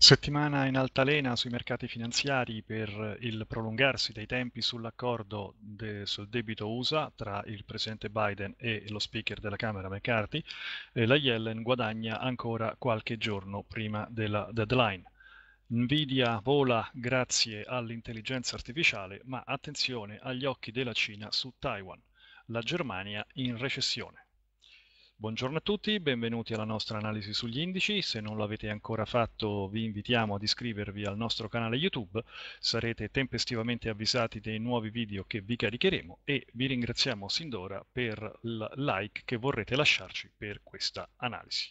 Settimana in altalena sui mercati finanziari per il prolungarsi dei tempi sull'accordo de, sul debito USA tra il presidente Biden e lo speaker della Camera McCarthy. la Yellen guadagna ancora qualche giorno prima della deadline. Nvidia vola grazie all'intelligenza artificiale, ma attenzione agli occhi della Cina su Taiwan. La Germania in recessione. Buongiorno a tutti, benvenuti alla nostra analisi sugli indici. Se non l'avete ancora fatto vi invitiamo ad iscrivervi al nostro canale YouTube, sarete tempestivamente avvisati dei nuovi video che vi caricheremo e vi ringraziamo sin d'ora per il like che vorrete lasciarci per questa analisi.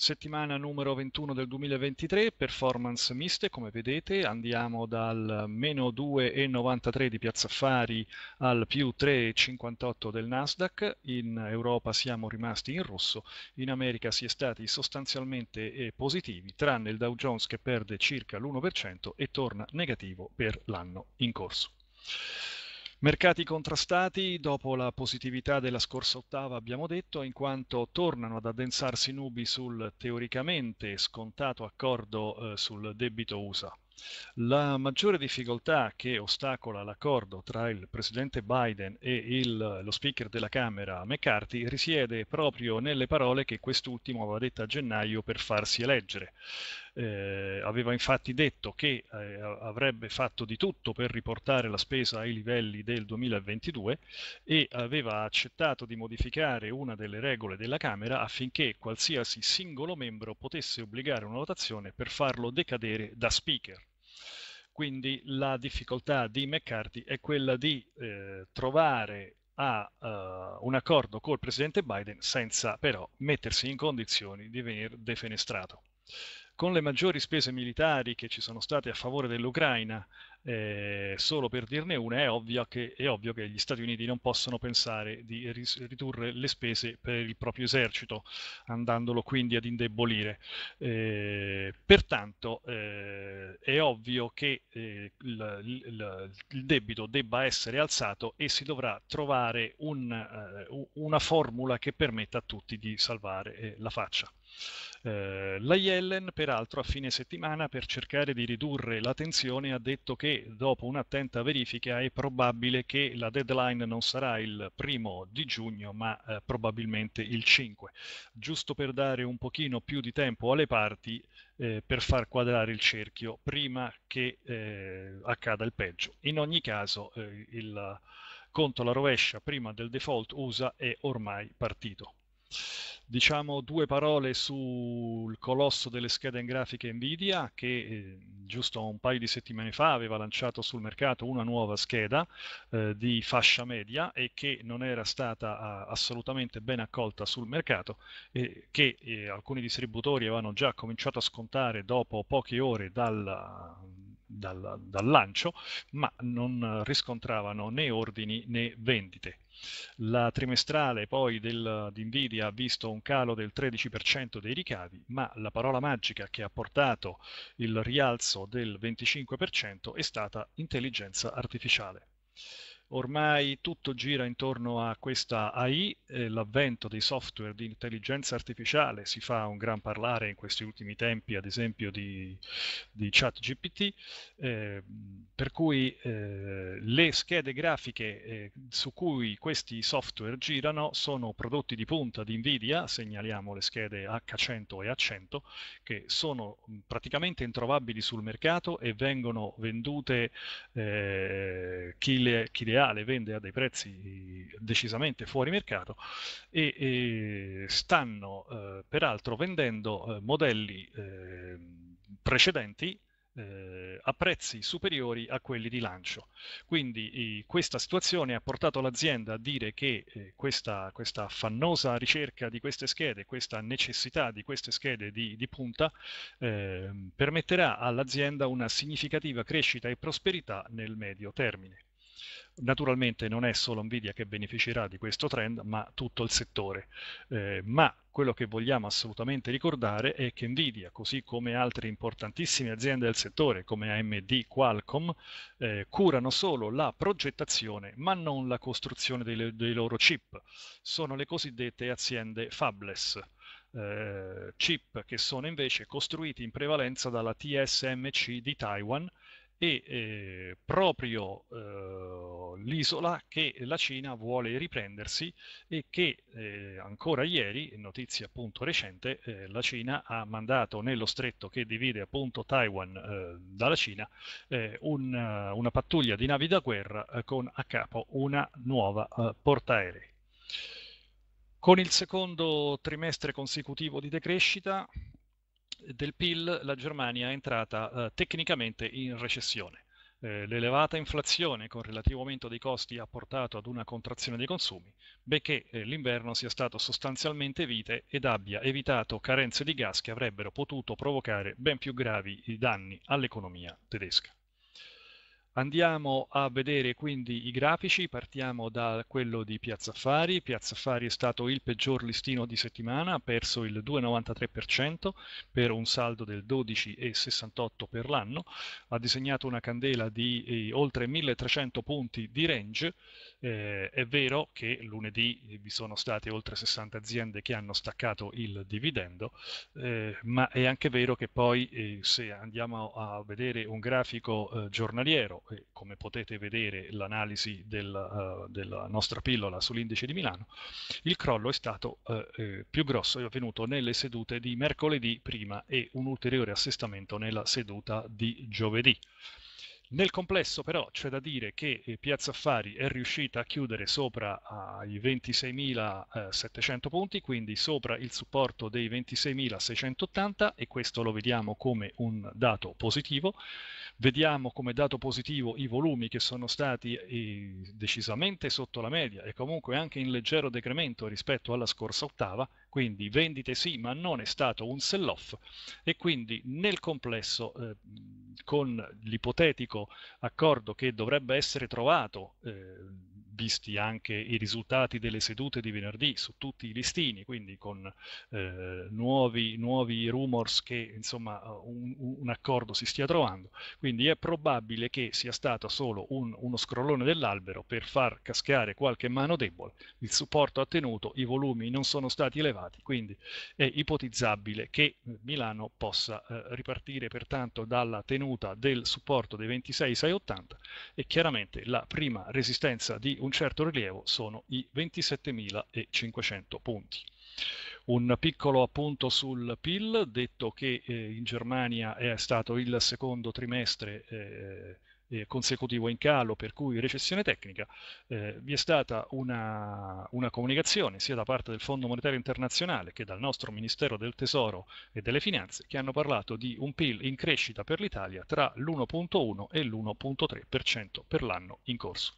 Settimana numero 21 del 2023, performance miste, come vedete andiamo dal meno 2,93 di Piazza Affari al più 3,58 del Nasdaq, in Europa siamo rimasti in rosso, in America si è stati sostanzialmente eh, positivi, tranne il Dow Jones che perde circa l'1% e torna negativo per l'anno in corso. Mercati contrastati dopo la positività della scorsa ottava, abbiamo detto, in quanto tornano ad addensarsi nubi sul teoricamente scontato accordo eh, sul debito USA. La maggiore difficoltà che ostacola l'accordo tra il presidente Biden e il, lo speaker della Camera McCarthy risiede proprio nelle parole che quest'ultimo aveva detto a gennaio per farsi eleggere eh, aveva infatti detto che eh, avrebbe fatto di tutto per riportare la spesa ai livelli del 2022 e aveva accettato di modificare una delle regole della Camera affinché qualsiasi singolo membro potesse obbligare una votazione per farlo decadere da speaker. Quindi la difficoltà di McCarthy è quella di eh, trovare a uh, un accordo col presidente Biden senza però mettersi in condizioni di venire defenestrato con le maggiori spese militari che ci sono state a favore dell'Ucraina, eh, solo per dirne una, è ovvio, che, è ovvio, che, gli Stati Uniti non possono pensare di ridurre le spese per il proprio esercito, andandolo quindi ad indebolire. Eh, pertanto eh, è ovvio che eh, il, il, il, debito debba essere alzato e si dovrà trovare un, eh, una formula che permetta a tutti di salvare eh, la faccia. Eh, la Yellen, peraltro, a fine settimana, per cercare di ridurre la tensione, ha detto che dopo un'attenta verifica è probabile che la deadline non sarà il primo di giugno, ma eh, probabilmente il 5, giusto per dare un pochino più di tempo alle parti eh, per far quadrare il cerchio prima che eh, accada il peggio. In ogni caso, eh, il conto alla rovescia prima del default USA è ormai partito. Diciamo due parole sul colosso delle schede in grafica Nvidia che eh, giusto un paio di settimane fa aveva lanciato sul mercato una nuova scheda eh, di fascia media e che non era stata a, ah, assolutamente ben accolta sul mercato e che eh, alcuni distributori avevano già cominciato a scontare dopo poche ore dal, dal, dal lancio, ma non riscontravano né ordini né vendite. La trimestrale poi del, di Nvidia ha visto un calo del 13% dei ricavi, ma la parola magica che ha portato il rialzo del 25% è stata intelligenza artificiale. Ormai tutto gira intorno a questa AI, eh, l'avvento dei software di intelligenza artificiale, si fa un gran parlare in questi ultimi tempi ad esempio di, di ChatGPT, eh, per cui eh, le schede grafiche eh, su cui questi software girano sono prodotti di punta di Nvidia, segnaliamo le schede H100 e A100, che sono mm, praticamente introvabili sul mercato e vengono vendute eh, chi le, chi le reale vende a dei prezzi decisamente fuori mercato e, e stanno eh, peraltro vendendo eh, modelli eh, precedenti eh, a prezzi superiori a quelli di lancio. Quindi questa situazione ha portato l'azienda a dire che eh, questa, questa affannosa ricerca di queste schede, questa necessità di queste schede di, di punta, eh, permetterà all'azienda una significativa crescita e prosperità nel medio termine. Naturalmente non è solo Nvidia che beneficerà di questo trend, ma tutto il settore. Eh, ma quello che vogliamo assolutamente ricordare è che Nvidia, così come altre importantissime aziende del settore come AMD, Qualcomm, eh, curano solo la progettazione ma non la costruzione dei, dei loro chip. Sono le cosiddette aziende fabless. Eh, chip che sono invece costruiti in prevalenza dalla TSMC di Taiwan e eh, proprio eh, l'isola che la Cina vuole riprendersi e che eh, ancora ieri, notizia appunto recente, eh, la Cina ha mandato nello stretto che divide appunto Taiwan eh, dalla Cina eh, un, una pattuglia di navi da guerra con a capo una nuova portaerei. Con il secondo trimestre consecutivo di decrescita, del PIL la Germania è entrata eh, tecnicamente in recessione. Eh, l'elevata inflazione con relativo aumento dei costi ha portato ad una contrazione dei consumi, benché eh, l'inverno sia stato sostanzialmente vite ed abbia evitato carenze di gas che avrebbero potuto provocare ben più gravi danni all'economia tedesca. Andiamo a vedere quindi i grafici, partiamo da quello di Piazza Affari. Piazza Affari è stato il peggior listino di settimana, ha perso il 2,93% per un saldo del 12,68 per l'anno, ha disegnato una candela di eh, oltre 1300 punti di range, eh, è vero che lunedì eh, vi sono state oltre 60 aziende che hanno staccato il dividendo, eh, ma è anche vero che poi eh, se andiamo a vedere un grafico eh, giornaliero, come potete vedere l'analisi del, uh, della nostra pillola sull'indice di Milano, il crollo è stato uh, eh, più grosso, è avvenuto nelle sedute di mercoledì prima e un ulteriore assestamento nella seduta di giovedì. Nel complesso però c'è da dire che eh, Piazza Affari è riuscita a chiudere sopra i 26.700 punti, quindi sopra il supporto dei 26.680 e questo lo vediamo come un dato positivo. Vediamo come dato positivo i volumi che sono stati eh, decisamente sotto la media e comunque anche in leggero decremento rispetto alla scorsa ottava, quindi vendite sì, ma non è stato un sell-off e quindi nel complesso eh, con l'ipotetico accordo che dovrebbe essere trovato eh, visti anche i risultati delle sedute di venerdì su tutti i listini, quindi con eh, nuovi, nuovi, rumors che insomma un, un, accordo si stia trovando, quindi è probabile che sia stato solo un, uno scrollone dell'albero per far cascare qualche mano debole, il supporto ha tenuto, i volumi non sono stati elevati, quindi è ipotizzabile che Milano possa eh, ripartire pertanto dalla tenuta del supporto dei 26,680 e chiaramente la prima resistenza di un un certo rilievo sono i 27.500 punti. Un piccolo appunto sul PIL, detto che eh, in Germania è stato il secondo trimestre eh, consecutivo in calo, per cui recessione tecnica, eh, vi è stata una, una, comunicazione sia da parte del Fondo Monetario Internazionale che dal nostro Ministero del Tesoro e delle Finanze che hanno parlato di un PIL in crescita per l'Italia tra l'1.1 e l'1.3% per l'anno in corso.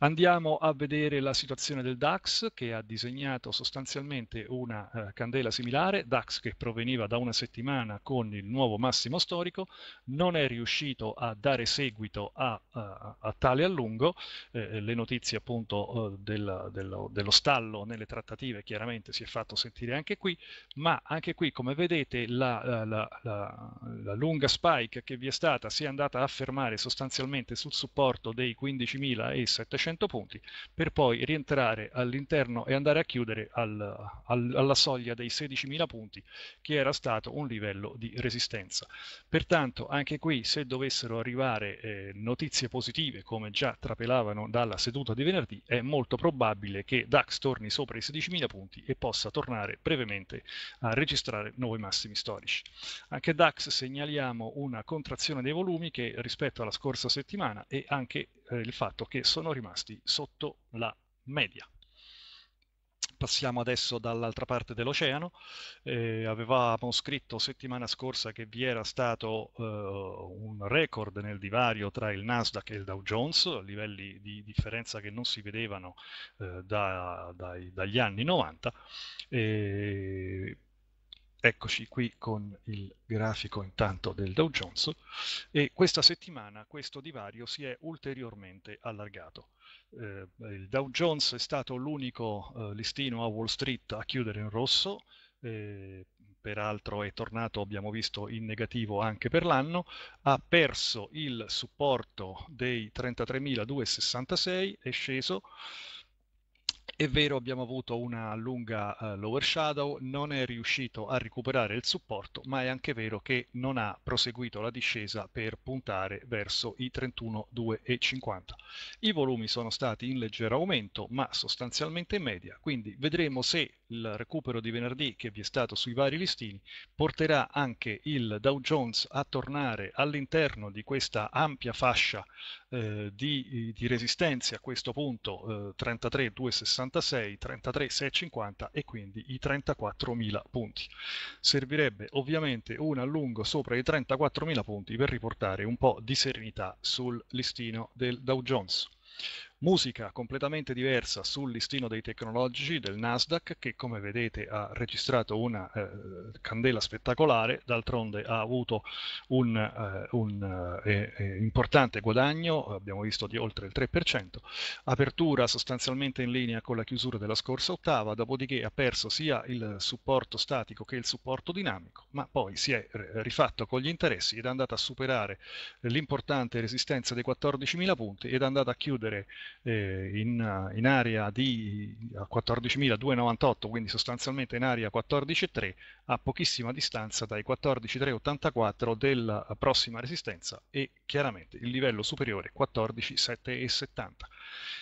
Andiamo a vedere la situazione del DAX che ha disegnato sostanzialmente una eh, candela similare, DAX che proveniva da una settimana con il nuovo massimo storico, non è riuscito a dare seguito a, a, a tale allungo, eh, eh, le notizie appunto eh, del, dello, dello stallo nelle trattative chiaramente si è fatto sentire anche qui, ma anche qui come vedete la, eh, la, la, la lunga spike che vi è stata si è andata a fermare sostanzialmente sul supporto dei 15.000 6.700 punti, per poi rientrare all'interno e andare a chiudere al, al, alla soglia dei 16.000 punti, che era stato un livello di resistenza. Pertanto, anche qui, se dovessero arrivare eh, notizie positive, come già trapelavano dalla seduta di venerdì, è molto probabile che DAX torni sopra i 16.000 punti e possa tornare brevemente a registrare nuovi massimi storici. Anche DAX segnaliamo una contrazione dei volumi che rispetto alla scorsa settimana e anche eh, il fatto che perché sono rimasti sotto la media. Passiamo adesso dall'altra parte dell'oceano. Eh, avevamo scritto settimana scorsa che vi era stato eh, un record nel divario tra il Nasdaq e il Dow Jones, livelli di differenza che non si vedevano eh, da, dai, dagli anni 90. E Eccoci qui con il grafico intanto del Dow Jones e questa settimana questo divario si è ulteriormente allargato. Eh, il Dow Jones è stato l'unico eh, listino a Wall Street a chiudere in rosso, eh, peraltro è tornato, abbiamo visto, in negativo anche per l'anno, ha perso il supporto dei 33.266, è sceso è vero, abbiamo avuto una lunga uh, lower shadow, non è riuscito a recuperare il supporto, ma è anche vero che non ha proseguito la discesa per puntare verso i 31,250. I volumi sono stati in leggero aumento, ma sostanzialmente in media, quindi vedremo se il recupero di venerdì che vi è stato sui vari listini porterà anche il Dow Jones a tornare all'interno di questa ampia fascia eh, di, di, resistenze a questo punto eh, 33,260 66, 33, 650 e quindi i 34.000 punti. Servirebbe ovviamente un allungo sopra i 34.000 punti per riportare un po' di serenità sul listino del Dow Jones musica completamente diversa sul listino dei tecnologici del Nasdaq che come vedete ha registrato una eh, candela spettacolare, d'altronde ha avuto un, eh, un eh, eh importante guadagno, abbiamo visto di oltre il 3%, apertura sostanzialmente in linea con la chiusura della scorsa ottava, dopodiché ha perso sia il supporto statico che il supporto dinamico, ma poi si è rifatto con gli interessi ed è andata a superare l'importante resistenza dei 14.000 punti ed è andata a chiudere eh, in, eh, in, area di 14.298, quindi sostanzialmente in area 14.3, a pochissima distanza dai 14.384 della eh, prossima resistenza e chiaramente il livello superiore 14.770.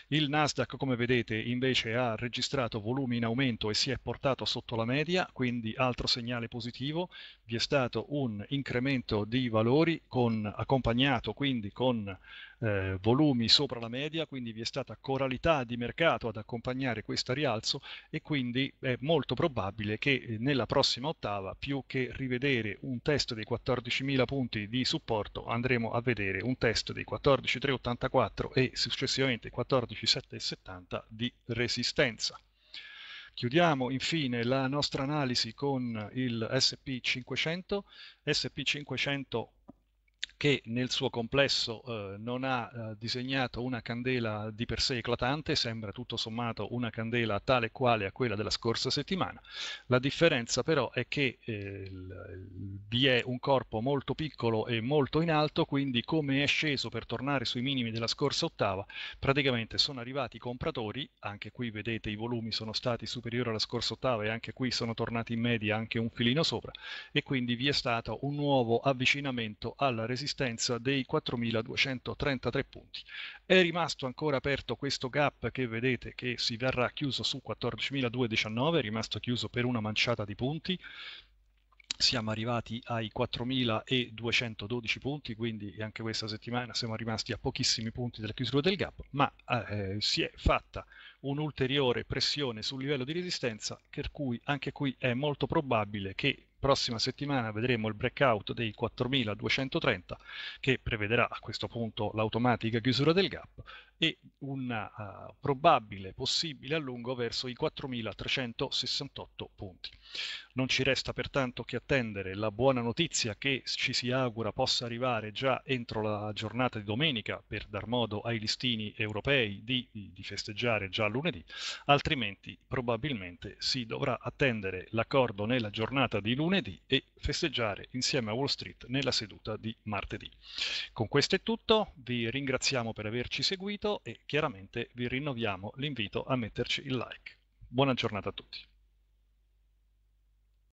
Il Nasdaq, come vedete, invece ha registrato volumi in aumento e si è portato sotto la media, quindi altro segnale positivo. Vi è stato un incremento di valori con, accompagnato quindi con eh, volumi sopra la media, quindi vi è stata coralità di mercato ad accompagnare questo rialzo e quindi è molto probabile che eh, nella prossima ottava, più che rivedere un test dei 14.000 punti di supporto, andremo a vedere un test dei 14.384 e successivamente 14.770 di resistenza. Chiudiamo infine la nostra analisi con il SP500. SP500 che nel suo complesso eh, non ha eh, disegnato una candela di per sé eclatante, sembra tutto sommato una candela tale quale a quella della scorsa settimana. La differenza però è che eh, vi è un corpo molto piccolo e molto in alto, quindi come è sceso per tornare sui minimi della scorsa ottava, praticamente sono arrivati i compratori, anche qui vedete i volumi sono stati superiori alla scorsa ottava e anche qui sono tornati in media anche un filino sopra, e quindi vi è stato un nuovo avvicinamento alla resistenza resistenza dei 4.233 punti. È rimasto ancora aperto questo gap che vedete che si verrà chiuso su 14.219, è rimasto chiuso per una manciata di punti, siamo arrivati ai 4.212 punti, quindi anche questa settimana siamo rimasti a pochissimi punti della chiusura del gap, ma eh, eh, si è fatta un'ulteriore pressione sul livello di resistenza, per cui anche qui è molto probabile che prossima settimana vedremo il breakout dei 4230 che prevederà a questo punto l'automatica chiusura del gap e un uh, eh, probabile possibile allungo verso i 4.368 punti. Non ci resta pertanto che attendere la buona notizia che ci si augura possa arrivare già entro la giornata di domenica per dar modo ai listini europei di, di festeggiare già lunedì, altrimenti probabilmente si dovrà attendere l'accordo nella giornata di lunedì e festeggiare insieme a Wall Street nella seduta di martedì. Con questo è tutto, vi ringraziamo per averci seguito e chiaramente vi rinnoviamo l'invito a metterci il like. Buona giornata a tutti.